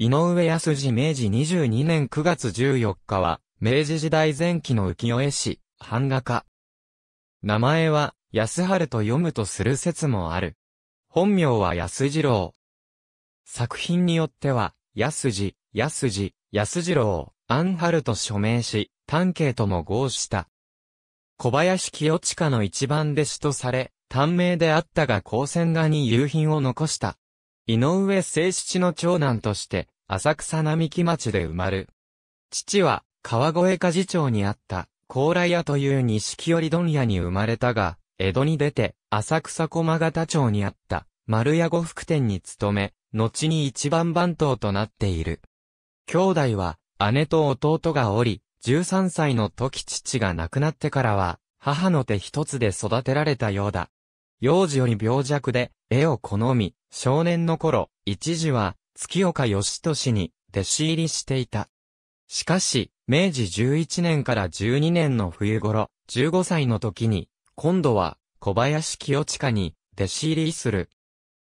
井上康次明治22年9月14日は、明治時代前期の浮世絵師、版画家。名前は、安春と読むとする説もある。本名は安次郎。作品によっては、安次、安次、安次郎、安春と署名し、丹慶とも合した。小林清近の一番弟子とされ、短命であったが光線画に夕品を残した。井上聖七の長男として、浅草並木町で生まれる。父は、川越家事町にあった、高麗屋という錦織問屋に生まれたが、江戸に出て、浅草駒形町にあった、丸屋呉服店に勤め、後に一番番頭となっている。兄弟は、姉と弟がおり、13歳の時父が亡くなってからは、母の手一つで育てられたようだ。幼児より病弱で、絵を好み、少年の頃、一時は、月岡義俊に、弟子入りしていた。しかし、明治11年から12年の冬頃、15歳の時に、今度は、小林清近に、弟子入りする。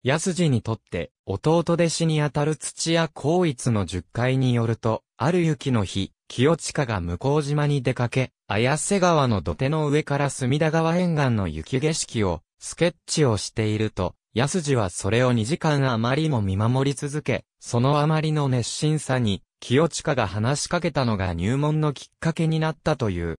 安次にとって、弟弟子にあたる土屋光一の十階回によると、ある雪の日、清近が向島に出かけ、綾瀬川の土手の上から隅田川沿岸の雪景色をスケッチをしていると、安次はそれを2時間余りも見守り続け、そのあまりの熱心さに、清近が話しかけたのが入門のきっかけになったという。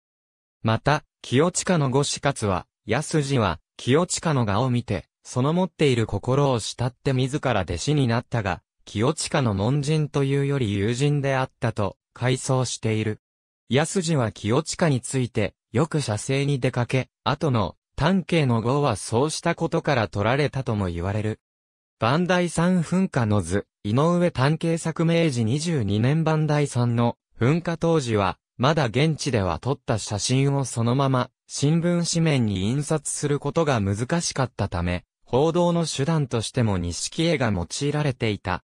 また、清近のご死活は、安次は、清近の画を見て、その持っている心を慕って自ら弟子になったが、清近の門人というより友人であったと、回想している。安次は清近について、よく写生に出かけ、後の探偵の号はそうしたことから取られたとも言われる。万代山噴火の図、井上探偵作明治22年万代山の噴火当時は、まだ現地では撮った写真をそのまま、新聞紙面に印刷することが難しかったため、報道の手段としても錦絵が用いられていた。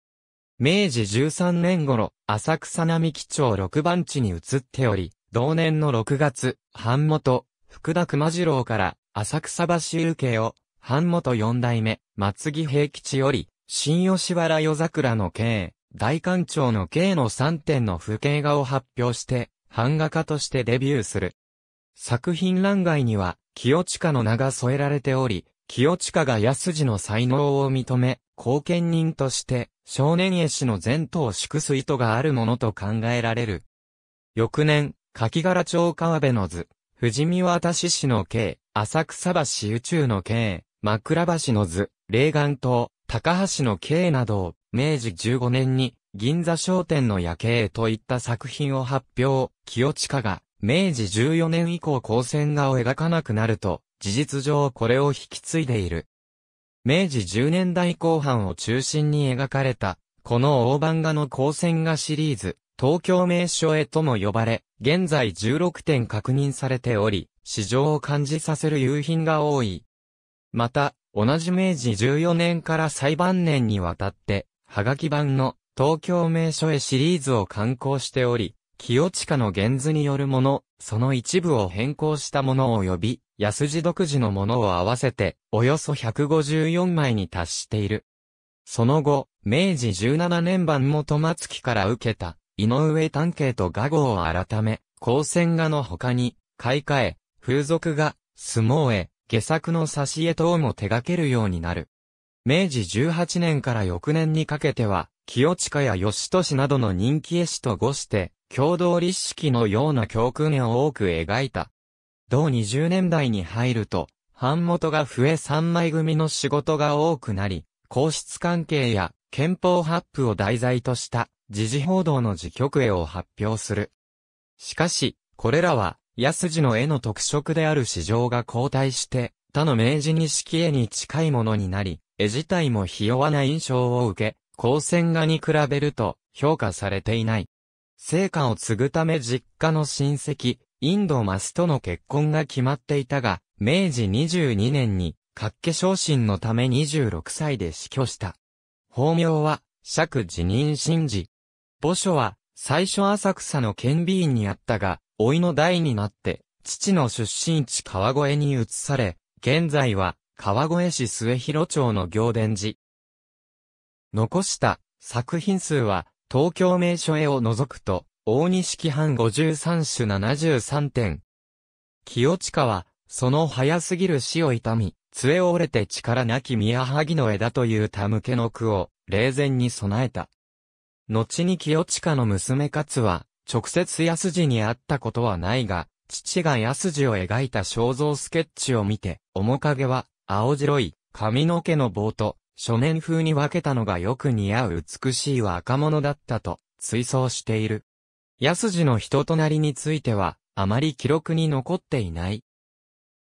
明治13年頃、浅草並木町6番地に移っており、同年の6月、半元、福田熊次郎から浅草橋受けを、藩元四代目、松木平吉より、新吉原夜桜の経、大官庁の経の三点の風景画を発表して、版画家としてデビューする。作品欄外には、清近の名が添えられており、清近が安次の才能を認め、後見人として、少年絵師の前頭祝す意図があるものと考えられる。翌年、柿柄町川辺の図、藤見渡し氏の経、浅草橋宇宙の経、枕橋の図、霊岩島、高橋の経などを、明治15年に、銀座商店の夜景といった作品を発表、清近が、明治14年以降光線画を描かなくなると、事実上これを引き継いでいる。明治10年代後半を中心に描かれた、この大版画の光線画シリーズ、東京名所へとも呼ばれ、現在16点確認されており、市場を感じさせる夕品が多い。また、同じ明治14年から最晩年にわたって、はがき版の東京名所へシリーズを刊行しており、清近の源図によるもの、その一部を変更したものを呼び、安字独自のものを合わせて、およそ154枚に達している。その後、明治17年版元松木から受けた、井上探偵と画号を改め、光線画の他に、買い替え、風俗画、相撲絵、下作の挿絵等も手掛けるようになる。明治18年から翌年にかけては、清近や吉都市などの人気絵師とごして、共同立式のような教訓を多く描いた。同20年代に入ると、版元が増え三枚組の仕事が多くなり、皇室関係や憲法発布を題材とした時事報道の時局絵を発表する。しかし、これらは安次の絵の特色である市場が後退して、他の明治錦絵に近いものになり、絵自体もひ弱な印象を受け、光線画に比べると評価されていない。成果を継ぐため実家の親戚、インドマスとの結婚が決まっていたが、明治22年に、各家昇進のため26歳で死去した。法名は、釈辞任神事。墓所は、最初浅草の県備院にあったが、老いの代になって、父の出身地川越に移され、現在は、川越市末広町の行伝寺。残した作品数は、東京名所絵を除くと、大西規範53種73点。清近は、その早すぎる死を痛み、杖を折れて力なき宮萩の枝という田向けの句を、霊前に備えた。後に清近の娘勝は、直接安次に会ったことはないが、父が安次を描いた肖像スケッチを見て、面影は、青白い、髪の毛の棒と、初年風に分けたのがよく似合う美しい若者だったと、追想している。安次の人となりについては、あまり記録に残っていない。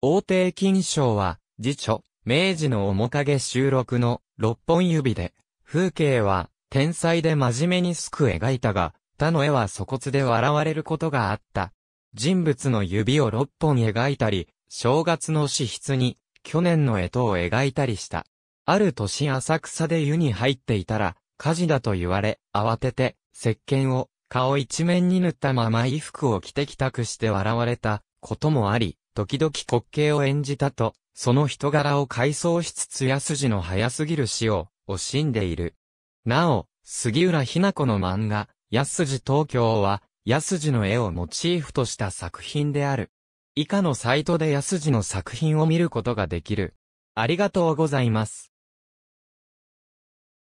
王帝金賞は、辞書、明治の面影収録の、六本指で、風景は、天才で真面目にすく描いたが、他の絵は粗骨で笑われることがあった。人物の指を6本描いたり、正月の支出に、去年の絵とを描いたりした。ある年浅草で湯に入っていたら、火事だと言われ、慌てて、石鹸を、顔一面に塗ったまま衣服を着て帰宅して笑われた、こともあり、時々滑稽を演じたと、その人柄を回想しつつや筋の早すぎる死を、惜しんでいる。なお、杉浦ひな子の漫画、安次東京は、安次の絵をモチーフとした作品である。以下のサイトで安次の作品を見ることができる。ありがとうございます。